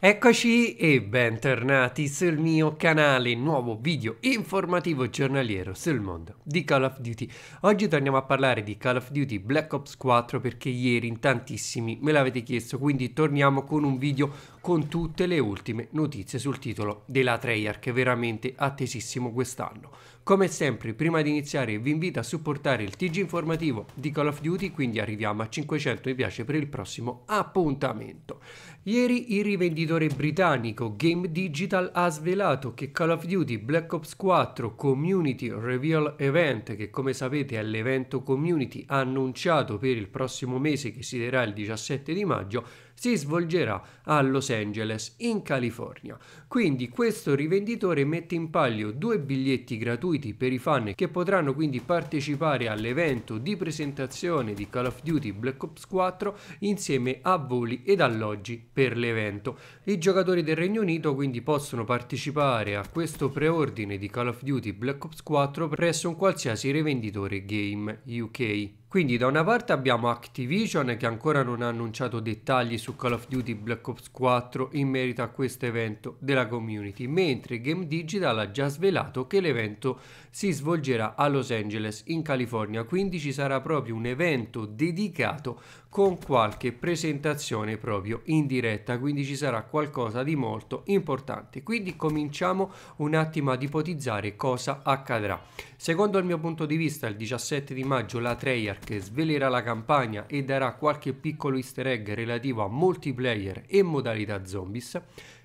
Eccoci e bentornati sul mio canale, nuovo video informativo giornaliero sul mondo di Call of Duty. Oggi torniamo a parlare di Call of Duty Black Ops 4 perché ieri in tantissimi me l'avete chiesto, quindi torniamo con un video con tutte le ultime notizie sul titolo della Treyarch, veramente attesissimo quest'anno. Come sempre, prima di iniziare vi invito a supportare il TG informativo di Call of Duty, quindi arriviamo a 500 mi piace per il prossimo appuntamento. Ieri il rivenditore britannico Game Digital ha svelato che Call of Duty Black Ops 4 Community Reveal Event, che come sapete è l'evento community annunciato per il prossimo mese che si terrà il 17 di maggio, si svolgerà a Los Angeles, in California. Quindi questo rivenditore mette in palio due biglietti gratuiti per i fan che potranno quindi partecipare all'evento di presentazione di Call of Duty Black Ops 4 insieme a voli ed alloggi per l'evento. I giocatori del Regno Unito quindi possono partecipare a questo preordine di Call of Duty Black Ops 4 presso un qualsiasi rivenditore game UK. Quindi da una parte abbiamo Activision che ancora non ha annunciato dettagli su Call of Duty Black Ops 4 in merito a questo evento della community, mentre Game Digital ha già svelato che l'evento si svolgerà a Los Angeles in California, quindi ci sarà proprio un evento dedicato con qualche presentazione proprio in diretta, quindi ci sarà qualcosa di molto importante. Quindi cominciamo un attimo ad ipotizzare cosa accadrà. Secondo il mio punto di vista, il 17 di maggio la Treyarch svelerà la campagna e darà qualche piccolo easter egg relativo a multiplayer e modalità zombies.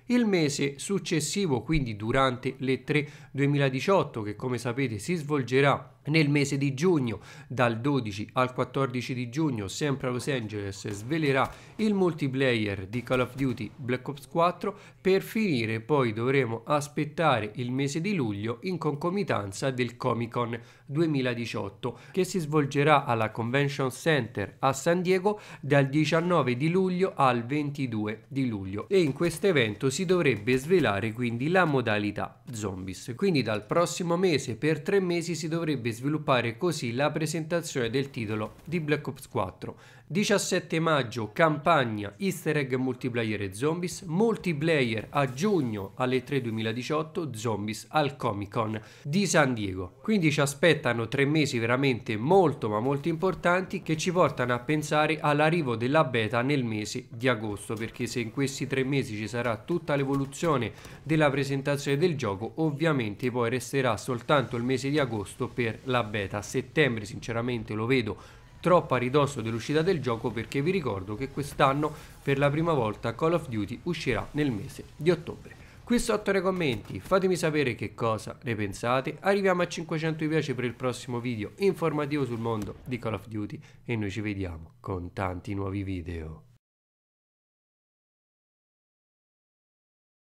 Il mese successivo, quindi durante le 3 2018, che come sapete si svolgerà nel mese di giugno, dal 12 al 14 di giugno, sempre a Los Angeles, svelerà il multiplayer di Call of Duty Black Ops 4 per finire poi dovremo aspettare il mese di luglio in concomitanza del Comic Con 2018 che si svolgerà alla Convention Center a San Diego dal 19 di luglio al 22 di luglio e in questo evento si dovrebbe svelare quindi la modalità zombies. Quindi dal prossimo mese per tre mesi si dovrebbe sviluppare così la presentazione del titolo di Black Ops 4. 17 maggio campagna easter egg multiplayer e zombies, multiplayer a giugno alle 3 2018 zombies al Comic Con di San Diego. Quindi ci aspettano tre mesi veramente molto ma molto importanti che ci portano a pensare all'arrivo della beta nel mese di agosto perché se in questi tre mesi ci sarà tutto tutta l'evoluzione della presentazione del gioco ovviamente poi resterà soltanto il mese di agosto per la beta a settembre sinceramente lo vedo troppo a ridosso dell'uscita del gioco perché vi ricordo che quest'anno per la prima volta Call of Duty uscirà nel mese di ottobre Qui sotto nei commenti fatemi sapere che cosa ne pensate, arriviamo a 500 mi piace per il prossimo video informativo sul mondo di Call of Duty e noi ci vediamo con tanti nuovi video.